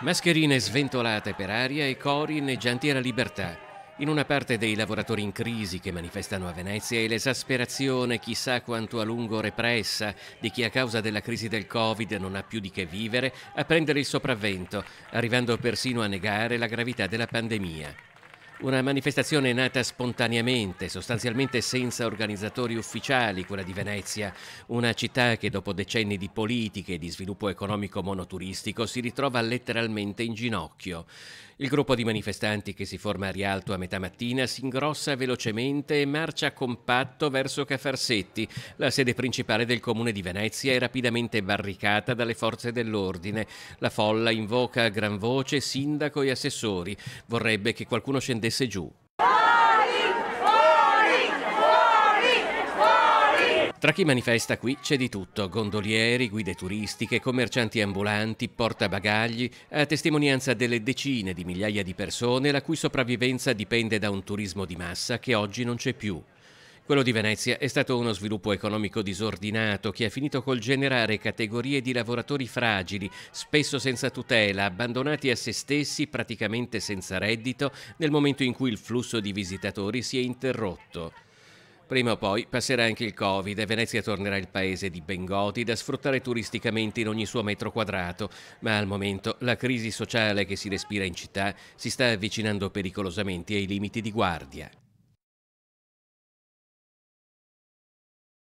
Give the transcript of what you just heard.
Mascherine sventolate per aria e cori inneggianti alla libertà. In una parte dei lavoratori in crisi che manifestano a Venezia è l'esasperazione chissà quanto a lungo repressa di chi a causa della crisi del Covid non ha più di che vivere a prendere il sopravvento, arrivando persino a negare la gravità della pandemia. Una manifestazione nata spontaneamente, sostanzialmente senza organizzatori ufficiali, quella di Venezia, una città che dopo decenni di politiche e di sviluppo economico monoturistico si ritrova letteralmente in ginocchio. Il gruppo di manifestanti che si forma a Rialto a metà mattina si ingrossa velocemente e marcia compatto verso Cafarsetti, la sede principale del comune di Venezia è rapidamente barricata dalle forze dell'ordine. La folla invoca a gran voce sindaco e assessori, vorrebbe che qualcuno scendesse cadesse giù. Tra chi manifesta qui c'è di tutto, gondolieri, guide turistiche, commercianti ambulanti, portabagagli, a testimonianza delle decine di migliaia di persone la cui sopravvivenza dipende da un turismo di massa che oggi non c'è più. Quello di Venezia è stato uno sviluppo economico disordinato che ha finito col generare categorie di lavoratori fragili, spesso senza tutela, abbandonati a se stessi, praticamente senza reddito, nel momento in cui il flusso di visitatori si è interrotto. Prima o poi passerà anche il Covid e Venezia tornerà il paese di Bengodi da sfruttare turisticamente in ogni suo metro quadrato, ma al momento la crisi sociale che si respira in città si sta avvicinando pericolosamente ai limiti di guardia.